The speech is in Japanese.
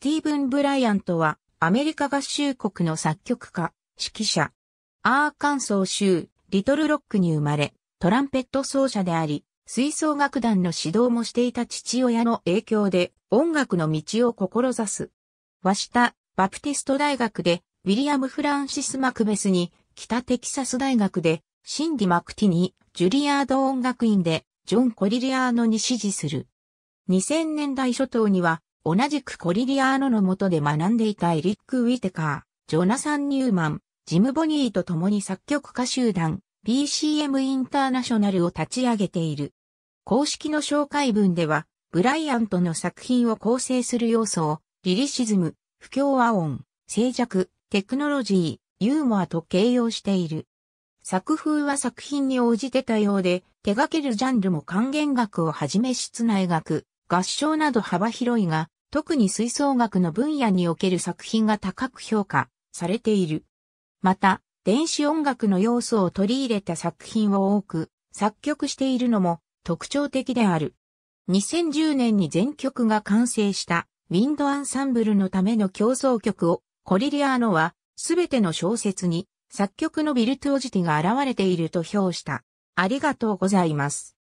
スティーブン・ブライアントは、アメリカ合衆国の作曲家、指揮者。アーカンソー州、リトルロックに生まれ、トランペット奏者であり、吹奏楽団の指導もしていた父親の影響で音楽の道を志す。和下、バプティスト大学でウィリアム・フランシス・マクベスに、北テキサス大学でシンディ・マクティニー、ジュリアード音楽院でジョン・コリリアーノに支持する。2000年代初頭には同じくコリリアーノの下で学んでいたエリック・ウィテカー、ジョナサン・ニューマン、ジム・ボニーと共に作曲家集団 PCM インターナショナルを立ち上げている。公式の紹介文では、ブライアントの作品を構成する要素を、リリシズム、不協和音、静寂、テクノロジー、ユーモアと形容している。作風は作品に応じてたようで、手掛けるジャンルも還元楽をはじめ室内楽、合唱など幅広いが、特に吹奏楽の分野における作品が高く評価されている。また、電子音楽の要素を取り入れた作品を多く作曲しているのも特徴的である。2010年に全曲が完成したウィンドアンサンブルのための競争曲をコリリアーノはすべての小説に作曲のビルトオジティが現れていると評した。ありがとうございます。